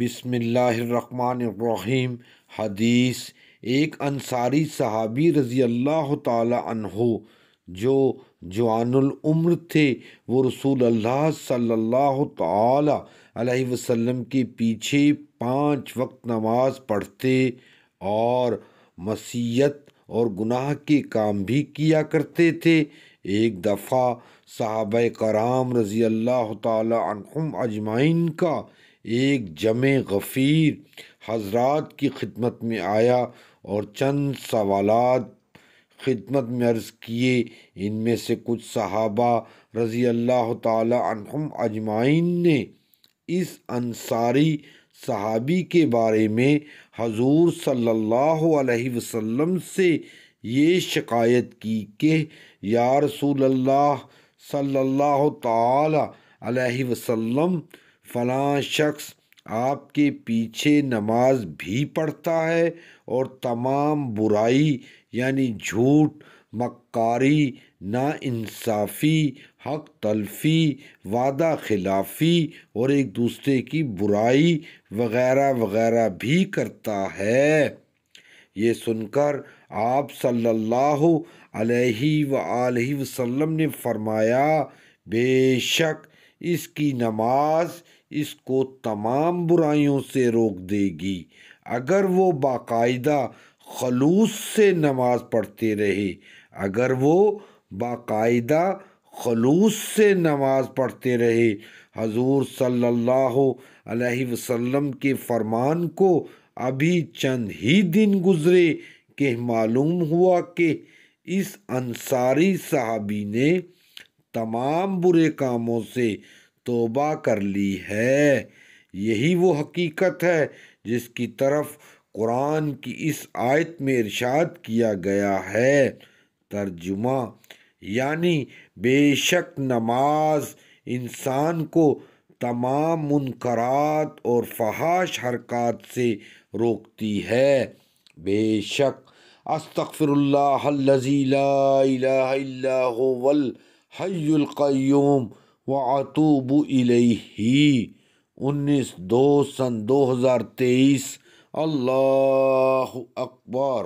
بسم اللہ الرحمن الرحیم حدیث ایک انصاری صحابی رضی اللہ تعالی عنہ جو جوان العمر تھے وہ رسول اللہ صلی اللہ تعالی علیہ وسلم کے پیچھے پانچ وقت نماز پڑھتے اور مسیحت اور گناہ کے کام بھی کیا کرتے تھے ایک دفعہ صحابہ کرام رضی اللہ تعالی عنہم اجمعین کا ایک جمع غفیر حضرات کی خدمت میں آیا اور چند سوالات خدمت میں عرض کیے ان میں سے کچھ صحابہ رضی اللہ تعالی عنہم اجمعین نے اس انصاری صحابی کے بارے میں حضور صلی اللہ علیہ وسلم سے یہ شکایت کی کہ یا رسول اللہ صلی اللہ تعالی علیہ وسلم فلاں شخص آپ کے پیچھے نماز بھی پڑھتا ہے اور تمام برائی یعنی جھوٹ مکاری نا انصافی حق تلفی وعدہ خلافی اور ایک دوسرے کی برائی وغیرہ وغیرہ بھی کرتا ہے یہ سن کر آپ صلی اللہ علیہ و وسلم نے فرمایا بے شک اس کی نماز اس کو تمام برائیوں سے روک دے گی اگر وہ باقاعدہ خلوص سے نماز پڑھتے رہے اگر وہ باقاعدہ خلوص سے نماز پڑھتے رہے حضور صلی اللہ علیہ وسلم کے فرمان کو ابھی چند ہی دن گزرے کہ معلوم ہوا کہ اس انصاری صحابی نے تمام برے کاموں سے توبہ کر لی ہے یہی وہ حقیقت ہے جس کی طرف قرآن کی اس آیت میں ارشاد کیا گیا ہے ترجمہ یعنی بے شک نماز انسان کو تمام منقرات اور فحاش حرکات سے روکتی ہے بے شک استغفر اللہ اللہ اللہ حی القیوم و الیہ انیس دو سن دو ہزار تیئیس اللہ اکبر